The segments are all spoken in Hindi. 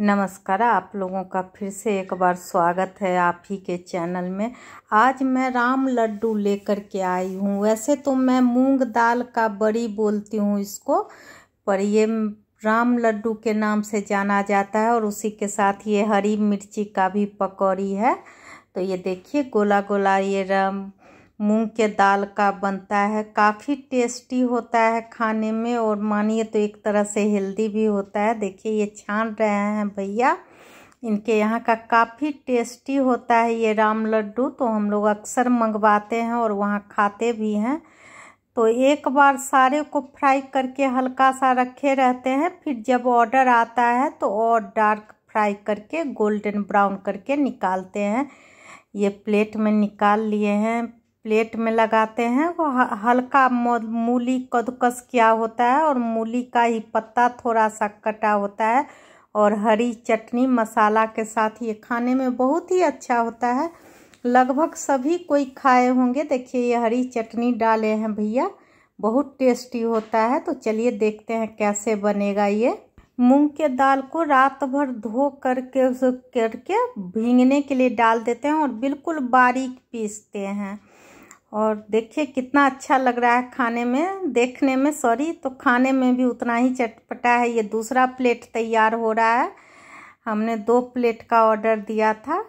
नमस्कार आप लोगों का फिर से एक बार स्वागत है आप ही के चैनल में आज मैं राम लड्डू लेकर के आई हूँ वैसे तो मैं मूंग दाल का बड़ी बोलती हूँ इसको पर ये राम लड्डू के नाम से जाना जाता है और उसी के साथ ये हरी मिर्ची का भी पकौड़ी है तो ये देखिए गोला गोला ये राम मूंग के दाल का बनता है काफ़ी टेस्टी होता है खाने में और मानिए तो एक तरह से हेल्दी भी होता है देखिए ये छान रहे हैं भैया इनके यहाँ का काफ़ी टेस्टी होता है ये राम लड्डू तो हम लोग अक्सर मंगवाते हैं और वहाँ खाते भी हैं तो एक बार सारे को फ्राई करके हल्का सा रखे रहते हैं फिर जब ऑर्डर आता है तो और डार्क फ्राई करके गोल्डन ब्राउन करके निकालते हैं ये प्लेट में निकाल लिए हैं प्लेट में लगाते हैं वो हल्का मूली कदकस किया होता है और मूली का ही पत्ता थोड़ा सा कटा होता है और हरी चटनी मसाला के साथ ये खाने में बहुत ही अच्छा होता है लगभग सभी कोई खाए होंगे देखिए ये हरी चटनी डाले हैं भैया बहुत टेस्टी होता है तो चलिए देखते हैं कैसे बनेगा ये मूंग के दाल को रात भर धो करके उसे करके भींगने के लिए डाल देते हैं और बिल्कुल बारीक पीसते हैं और देखिए कितना अच्छा लग रहा है खाने में देखने में सॉरी तो खाने में भी उतना ही चटपटा है ये दूसरा प्लेट तैयार हो रहा है हमने दो प्लेट का ऑर्डर दिया था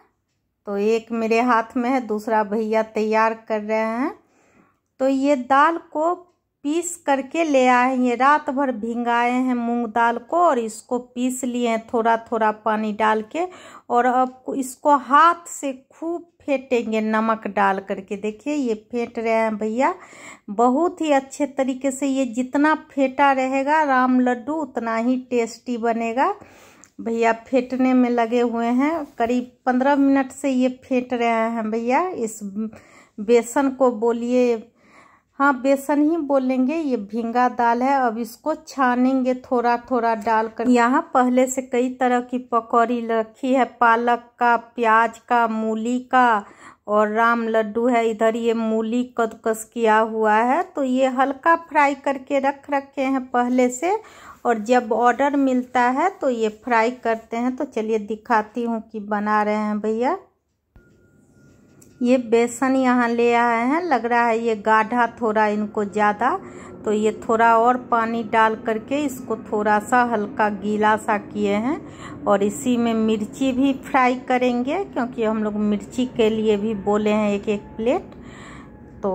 तो एक मेरे हाथ में है दूसरा भैया तैयार कर रहे हैं तो ये दाल को पीस करके ले आए हैं रात भर भिंगाए हैं मूंग दाल को और इसको पीस लिए हैं थोड़ा थोड़ा पानी डाल के और अब इसको हाथ से खूब फेंटेंगे नमक डाल करके देखिए ये फेंट रहे हैं भैया बहुत ही अच्छे तरीके से ये जितना फेंटा रहेगा राम लड्डू उतना ही टेस्टी बनेगा भैया फेंटने में लगे हुए हैं करीब पंद्रह मिनट से ये फेंट रहे हैं भैया इस बेसन को बोलिए हाँ बेसन ही बोलेंगे ये भींगा दाल है अब इसको छानेंगे थोड़ा थोड़ा डालकर यहाँ पहले से कई तरह की पकौड़ी रखी है पालक का प्याज का मूली का और राम लड्डू है इधर ये मूली कदकस किया हुआ है तो ये हल्का फ्राई करके रख रखे हैं पहले से और जब ऑर्डर मिलता है तो ये फ्राई करते हैं तो चलिए दिखाती हूँ कि बना रहे हैं भैया ये बेसन यहाँ ले आए हैं लग रहा है ये गाढ़ा थोड़ा इनको ज़्यादा तो ये थोड़ा और पानी डाल करके इसको थोड़ा सा हल्का गीला सा किए हैं और इसी में मिर्ची भी फ्राई करेंगे क्योंकि हम लोग मिर्ची के लिए भी बोले हैं एक एक प्लेट तो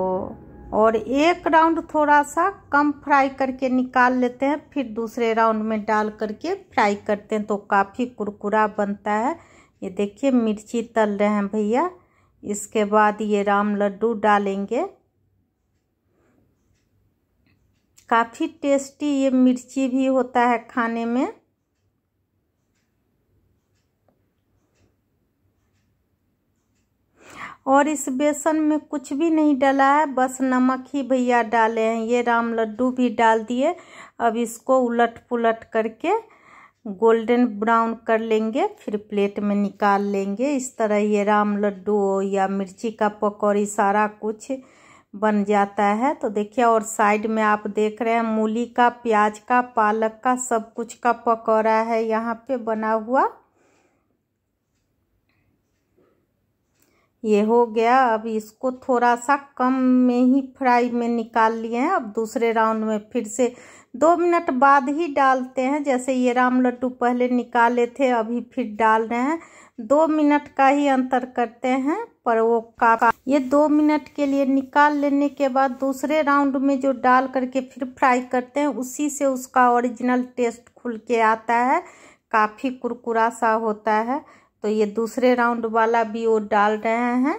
और एक राउंड थोड़ा सा कम फ्राई करके निकाल लेते हैं फिर दूसरे राउंड में डाल करके फ्राई करते हैं तो काफ़ी कुरकुरा बनता है ये देखिए मिर्ची तल रहे हैं भैया इसके बाद ये राम लड्डू डालेंगे काफ़ी टेस्टी ये मिर्ची भी होता है खाने में और इस बेसन में कुछ भी नहीं डाला है बस नमक ही भैया डाले हैं ये राम लड्डू भी डाल दिए अब इसको उलट पुलट करके गोल्डन ब्राउन कर लेंगे फिर प्लेट में निकाल लेंगे इस तरह ये राम लड्डू या मिर्ची का पकौड़ी सारा कुछ बन जाता है तो देखिए और साइड में आप देख रहे हैं मूली का प्याज का पालक का सब कुछ का पकौड़ा है यहाँ पे बना हुआ ये हो गया अब इसको थोड़ा सा कम में ही फ्राई में निकाल लिए हैं अब दूसरे राउंड में फिर से दो मिनट बाद ही डालते हैं जैसे ये राम लड्डू पहले निकाले थे अभी फिर डाल रहे हैं दो मिनट का ही अंतर करते हैं पर वो काका ये दो मिनट के लिए निकाल लेने के बाद दूसरे राउंड में जो डाल करके फिर फ्राई करते हैं उसी से उसका ओरिजिनल टेस्ट खुल के आता है काफ़ी कुरकुरा सा होता है तो ये दूसरे राउंड वाला भी वो डाल रहे हैं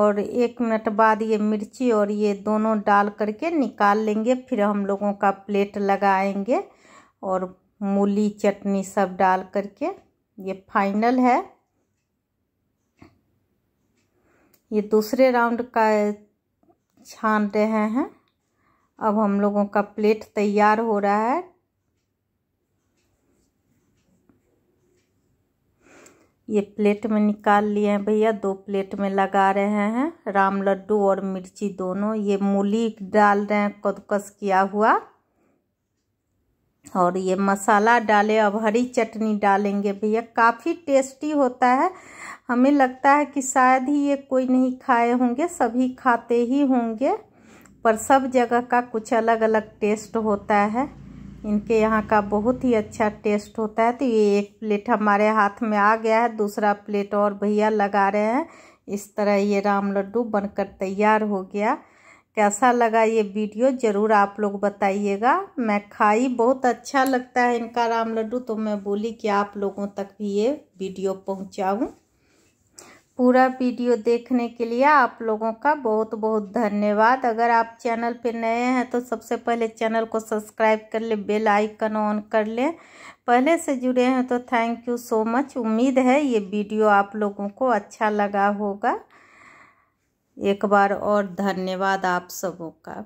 और एक मिनट बाद ये मिर्ची और ये दोनों डाल करके निकाल लेंगे फिर हम लोगों का प्लेट लगाएंगे और मूली चटनी सब डाल करके ये फाइनल है ये दूसरे राउंड का छान रहे हैं अब हम लोगों का प्लेट तैयार हो रहा है ये प्लेट में निकाल लिए हैं भैया दो प्लेट में लगा रहे हैं राम लड्डू और मिर्ची दोनों ये मूली डाल रहे हैं कदकस किया हुआ और ये मसाला डाले अब हरी चटनी डालेंगे भैया काफ़ी टेस्टी होता है हमें लगता है कि शायद ही ये कोई नहीं खाए होंगे सभी खाते ही होंगे पर सब जगह का कुछ अलग अलग टेस्ट होता है इनके यहाँ का बहुत ही अच्छा टेस्ट होता है तो ये एक प्लेट हमारे हाथ में आ गया है दूसरा प्लेट और भैया लगा रहे हैं इस तरह ये राम लड्डू बनकर तैयार हो गया कैसा लगा ये वीडियो ज़रूर आप लोग बताइएगा मैं खाई बहुत अच्छा लगता है इनका राम लड्डू तो मैं बोली कि आप लोगों तक भी ये वीडियो पहुँचाऊँ पूरा वीडियो देखने के लिए आप लोगों का बहुत बहुत धन्यवाद अगर आप चैनल पर नए हैं तो सबसे पहले चैनल को सब्सक्राइब कर ले बेल आइकन ऑन कर ले पहले से जुड़े हैं तो थैंक यू सो मच उम्मीद है ये वीडियो आप लोगों को अच्छा लगा होगा एक बार और धन्यवाद आप सबों का